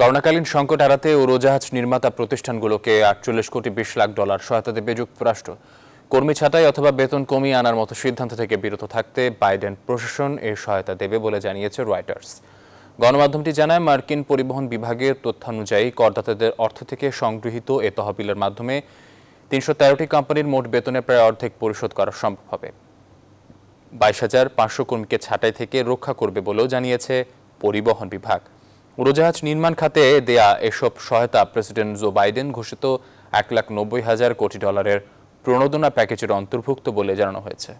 করোনাকালীন সংকট এড়াতে উড়োজাহাজ নির্মাতা প্রতিষ্ঠানগুলোকে আটচল্লিশ কোটি বিশ লাখ ডলার সহায়তা দেবে যুক্তরাষ্ট্র কর্মী ছাঁটাই অথবা বেতন কমিয়ে আনার মতো সিদ্ধান্ত থেকে বিরত থাকতে বাইডেন প্রশাসন এর সহায়তা দেবে বলে জানিয়েছে রয়টার্স গণমাধ্যমটি জানায় মার্কিন পরিবহন বিভাগের তথ্যানুযায়ী করদাতাদের অর্থ থেকে সংগৃহীত এ তহবিলের মাধ্যমে তিনশো তেরোটি কোম্পানির মোট বেতনে প্রায় অর্ধেক পরিশোধ করা সম্ভব হবে বাইশ হাজার পাঁচশো কর্মীকে ছাঁটাই থেকে রক্ষা করবে বলেও জানিয়েছে পরিবহন বিভাগ উড়োজাহাজ নির্মাণ খাতে দেয়া এসব সহায়তা প্রেসিডেন্ট জো বাইডেন ঘোষিত এক লাখ নব্বই হাজার কোটি ডলারের প্রণোদনা প্যাকেজের অন্তর্ভুক্ত বলে জানানো হয়েছে